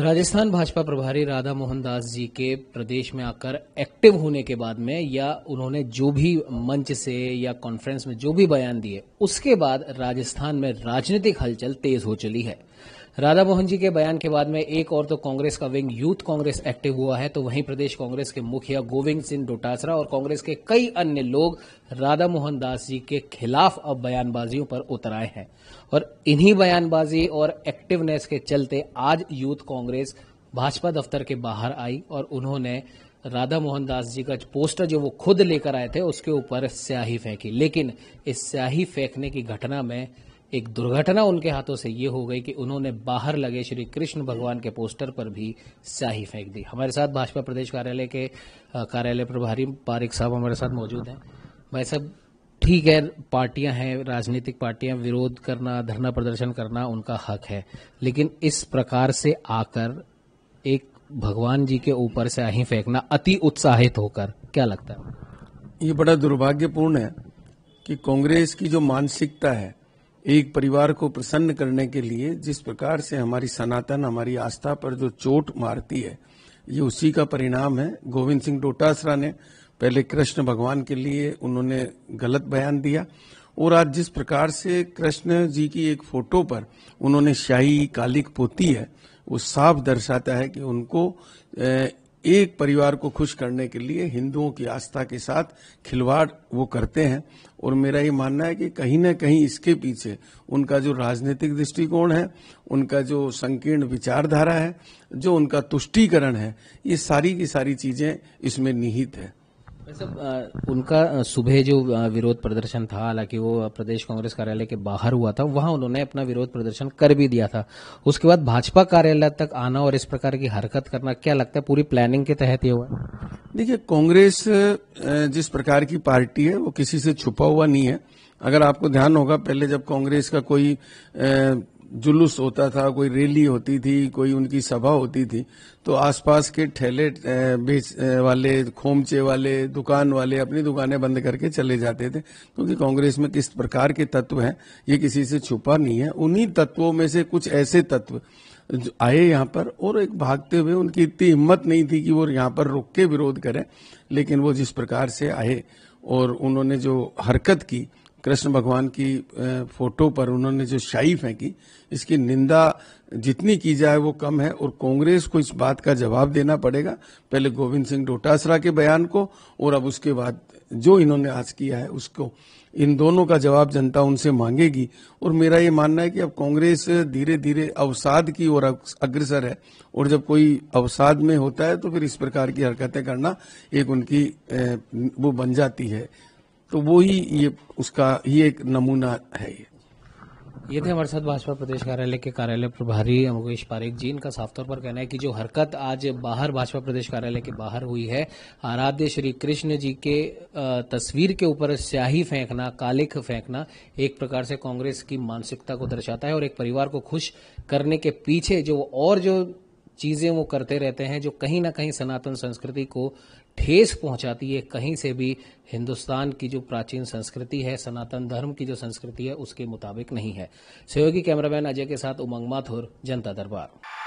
राजस्थान भाजपा प्रभारी राधा मोहन दास जी के प्रदेश में आकर एक्टिव होने के बाद में या उन्होंने जो भी मंच से या कॉन्फ्रेंस में जो भी बयान दिए उसके बाद राजस्थान में राजनीतिक हलचल तेज हो चली है राधा मोहन जी के बयान के बाद में एक और तो कांग्रेस का विंग यूथ कांग्रेस एक्टिव हुआ है तो वहीं प्रदेश कांग्रेस के मुखिया गोविंद सिंह डोटासरा और कांग्रेस के कई अन्य लोग राधा मोहन दास जी के खिलाफ अब बयानबाजियों पर उतर आए हैं और इन्हीं बयानबाजी और एक्टिवनेस के चलते आज यूथ कांग्रेस भाजपा दफ्तर के बाहर आई और उन्होंने राधा मोहन दास जी का पोस्टर जो वो खुद लेकर आए थे उसके ऊपर स्याही फेंकी लेकिन इस स्याही फेंकने की घटना में एक दुर्घटना उनके हाथों से ये हो गई कि उन्होंने बाहर लगे श्री कृष्ण भगवान के पोस्टर पर भी स्याही फेंक दी हमारे साथ भाजपा प्रदेश कार्यालय के कार्यालय प्रभारी पारिक साहब हमारे साथ मौजूद हैं भाई साहब ठीक है पार्टियां हैं राजनीतिक पार्टियां विरोध करना धरना प्रदर्शन करना उनका हक है लेकिन इस प्रकार से आकर एक भगवान जी के ऊपर से आही फेंकना अति उत्साहित होकर क्या लगता है ये बड़ा दुर्भाग्यपूर्ण है कि कांग्रेस की जो मानसिकता है एक परिवार को प्रसन्न करने के लिए जिस प्रकार से हमारी सनातन हमारी आस्था पर जो चोट मारती है ये उसी का परिणाम है गोविंद सिंह डोटासरा ने पहले कृष्ण भगवान के लिए उन्होंने गलत बयान दिया और आज जिस प्रकार से कृष्ण जी की एक फोटो पर उन्होंने शाही कालिक पोती है वो साफ दर्शाता है कि उनको एक परिवार को खुश करने के लिए हिंदुओं की आस्था के साथ खिलवाड़ वो करते हैं और मेरा ये मानना है कि कहीं ना कहीं इसके पीछे उनका जो राजनीतिक दृष्टिकोण है उनका जो संकीर्ण विचारधारा है जो उनका तुष्टीकरण है ये सारी की सारी चीजें इसमें निहित है उनका सुबह जो विरोध प्रदर्शन था हालांकि वो प्रदेश कांग्रेस कार्यालय के बाहर हुआ था वहां उन्होंने अपना विरोध प्रदर्शन कर भी दिया था उसके बाद भाजपा कार्यालय तक आना और इस प्रकार की हरकत करना क्या लगता है पूरी प्लानिंग के तहत ये हुआ देखिए कांग्रेस जिस प्रकार की पार्टी है वो किसी से छुपा हुआ नहीं है अगर आपको ध्यान होगा पहले जब कांग्रेस का कोई जुलूस होता था कोई रैली होती थी कोई उनकी सभा होती थी तो आसपास के ठेले बेच वाले खोमचे वाले दुकान वाले अपनी दुकानें बंद करके चले जाते थे क्योंकि कांग्रेस में किस प्रकार के तत्व हैं ये किसी से छुपा नहीं है उन्हीं तत्वों में से कुछ ऐसे तत्व आए यहाँ पर और एक भागते हुए उनकी इतनी हिम्मत नहीं थी कि वो यहाँ पर रुक के विरोध करें लेकिन वो जिस प्रकार से आए और उन्होंने जो हरकत की कृष्ण भगवान की फोटो पर उन्होंने जो शाही फेंकी इसकी निंदा जितनी की जाए वो कम है और कांग्रेस को इस बात का जवाब देना पड़ेगा पहले गोविंद सिंह डोटासरा के बयान को और अब उसके बाद जो इन्होंने आज किया है उसको इन दोनों का जवाब जनता उनसे मांगेगी और मेरा ये मानना है कि अब कांग्रेस धीरे धीरे अवसाद की ओर अग्रसर है और जब कोई अवसाद में होता है तो फिर इस प्रकार की हरकतें करना एक उनकी वो बन जाती है तो वो ही ये उसका ये एक नमूना है ये ये थे हमारे साथ भाजपा प्रदेश कार्यालय के कार्यालय प्रभारी मुकेश पारेख जी इनका साफ तौर पर कहना है कि जो हरकत आज बाहर भाजपा प्रदेश कार्यालय के बाहर हुई है आराध्य श्री कृष्ण जी के तस्वीर के ऊपर स्याही फेंकना कालिख फेंकना एक प्रकार से कांग्रेस की मानसिकता को दर्शाता है और एक परिवार को खुश करने के पीछे जो और जो चीजें वो करते रहते हैं जो कहीं ना कहीं सनातन संस्कृति को ठेस पहुंचाती है कहीं से भी हिंदुस्तान की जो प्राचीन संस्कृति है सनातन धर्म की जो संस्कृति है उसके मुताबिक नहीं है सहयोगी कैमरामैन अजय के साथ उमंग माथुर जनता दरबार